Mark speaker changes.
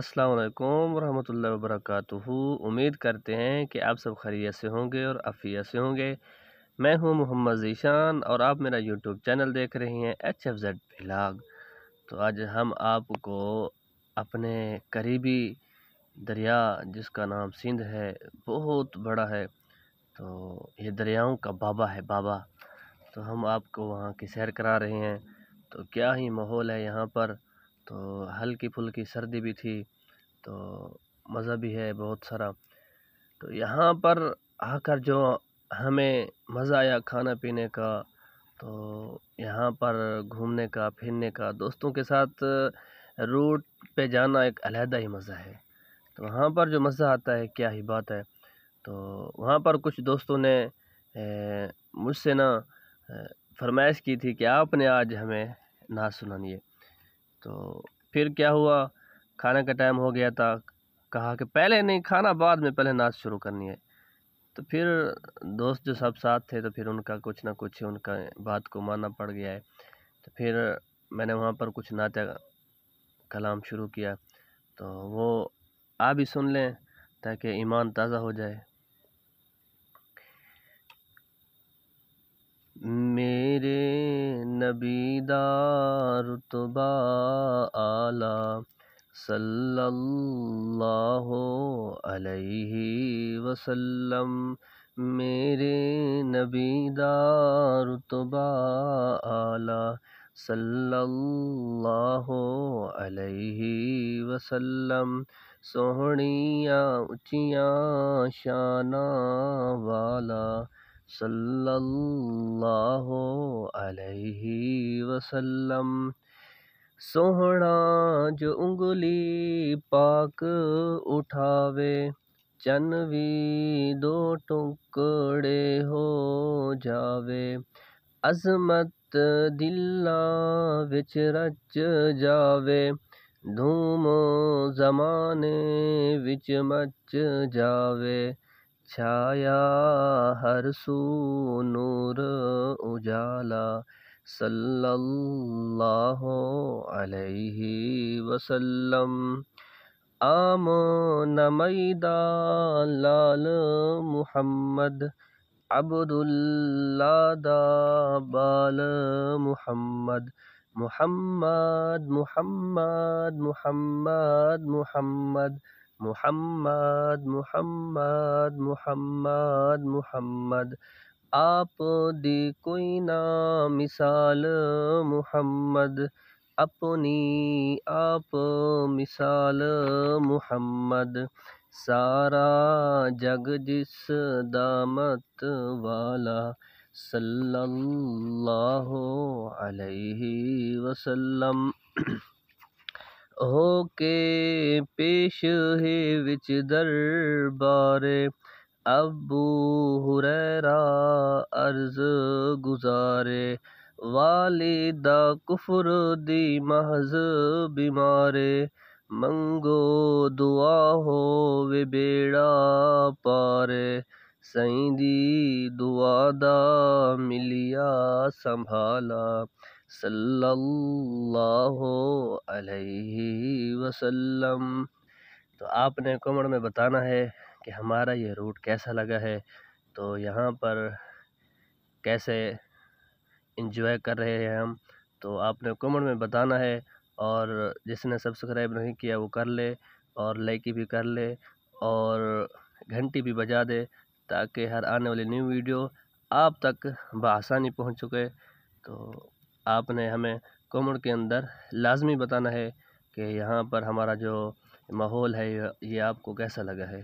Speaker 1: السلام علیکم ورحمۃ اللہ وبرکاتہ امید کرتے ہیں کہ آپ سب خیریت سے ہوں گے اور افیہ سے ہوں گے میں ہوں محمد ذیشان اور آپ میرا یوٹیوب چینل دیکھ رہے ہیں ایچ ایف زیڈ بلاگ تو آج ہم آپ کو اپنے قریبی دریا جس کا نام سندھ ہے بہت بڑا ہے تو یہ دریاؤں کا بابا ہے بابا تو ہم آپ کو وہاں کی سیر کرا رہے ہیں تو کیا ہی ماحول ہے یہاں پر تو ہلکی پھلکی سردی بھی تھی تو مزہ بھی ہے بہت سارا تو یہاں پر آ کر جو ہمیں مزہ آیا کھانا پینے کا تو یہاں پر گھومنے کا پھرنے کا دوستوں کے ساتھ روٹ پہ جانا ایک علیحدہ ہی مزہ ہے تو وہاں پر جو مزہ آتا ہے کیا ہی بات ہے تو وہاں پر کچھ دوستوں نے مجھ سے نا فرمائش کی تھی کہ آپ نے آج ہمیں نہ سنانی ہے تو پھر کیا ہوا کھانے کا ٹائم ہو گیا تھا کہا کہ پہلے نہیں کھانا بعد میں پہلے نعت شروع کرنی ہے تو پھر دوست جو سب ساتھ تھے تو پھر ان کا کچھ نہ کچھ ان کا بات کو ماننا پڑ گیا ہے تو پھر میں نے وہاں پر کچھ نعتہ کلام شروع کیا تو وہ آ بھی سن لیں تاکہ ایمان تازہ ہو جائے نبی نبیدہ رتبہ اعلیٰ صلی اللہ علیہ وسلم میرے نبی نبیدہ رتبہ اعلیٰ صلی اللہ علیہ وسلم سوہنیاں اچیاں شانہ والا صلی اللہ علیہ وسلم سوہنا جو انگلی پاک اٹھاوے چن دو ٹکڑے ہو جاوے عظمت دلاں رچ جاوے دھوم زمانے وچ مچ جاوے چھایا ہر سو نور اجالا صلی اللہ علیہ وسلم آم لال محمد عبد اللہ محمد محمد محمد محمد محمد محمد محمد محمد محمد محمد آپ دی کوئی نہ مثال محمد اپنی آپ مثال محمد سارا جگ جس دامت والا صلی اللہ علیہ وسلم کے پیش ہی در دربار ابو حریرہ عرض گزارے والدہ کفر دی محض بیمار منگو دعا وے بیڑا پارے سیندی دعا دا ملیا سنبھالا صلی اللہ علیہ وسلم تو آپ نے کمر میں بتانا ہے کہ ہمارا یہ روٹ کیسا لگا ہے تو یہاں پر کیسے انجوائے کر رہے ہیں ہم تو آپ نے کمر میں بتانا ہے اور جس نے سبسکرائب نہیں کیا وہ کر لے اور لائک بھی کر لے اور گھنٹی بھی بجا دے تاکہ ہر آنے والی نیو ویڈیو آپ تک بآسانی پہنچ چکے تو آپ نے ہمیں کمڑ کے اندر لازمی بتانا ہے کہ یہاں پر ہمارا جو ماحول ہے یہ آپ کو کیسا لگا ہے